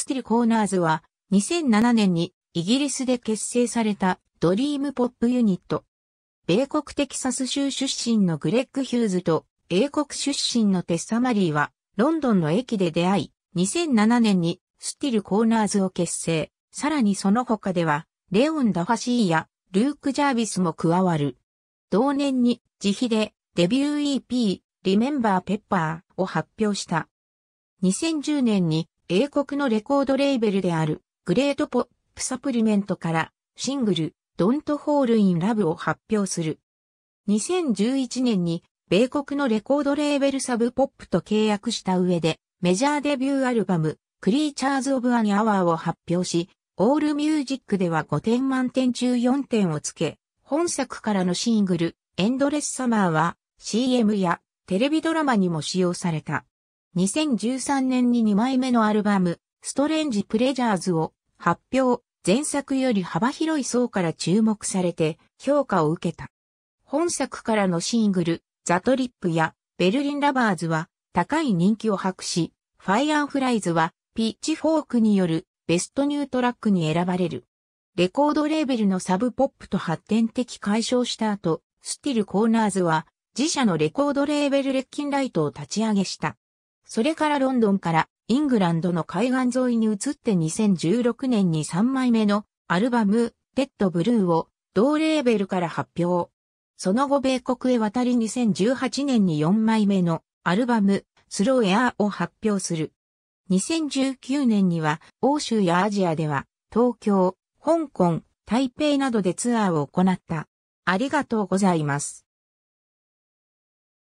スティル・コーナーズは2007年にイギリスで結成されたドリームポップユニット。米国テキサス州出身のグレッグ・ヒューズと英国出身のテッサ・マリーはロンドンの駅で出会い2007年にスティル・コーナーズを結成。さらにその他ではレオン・ダファシーやルーク・ジャービスも加わる。同年に自費でデビュー EP リメンバー・ペッパーを発表した。2010年に英国のレコードレーベルであるグレートポップサプリメントからシングル Don't ール l ン in Love を発表する。2011年に米国のレコードレーベルサブポップと契約した上でメジャーデビューアルバムクリーチャーズ・オブ・アニ・アワーを発表し、オールミュージックでは5点満点中4点をつけ、本作からのシングルエンドレス・サマーは CM やテレビドラマにも使用された。2013年に2枚目のアルバム、ストレンジ・プレジャーズを発表、前作より幅広い層から注目されて評価を受けた。本作からのシングル、ザ・トリップやベルリン・ラバーズは高い人気を博し、ファイアンフライズはピッチフォークによるベストニュートラックに選ばれる。レコードレーベルのサブポップと発展的解消した後、スティル・コーナーズは自社のレコードレーベルレッキンライトを立ち上げした。それからロンドンからイングランドの海岸沿いに移って2016年に3枚目のアルバム、ペットブルーを同レーベルから発表。その後米国へ渡り2018年に4枚目のアルバム、スローエアーを発表する。2019年には欧州やアジアでは東京、香港、台北などでツアーを行った。ありがとうございます。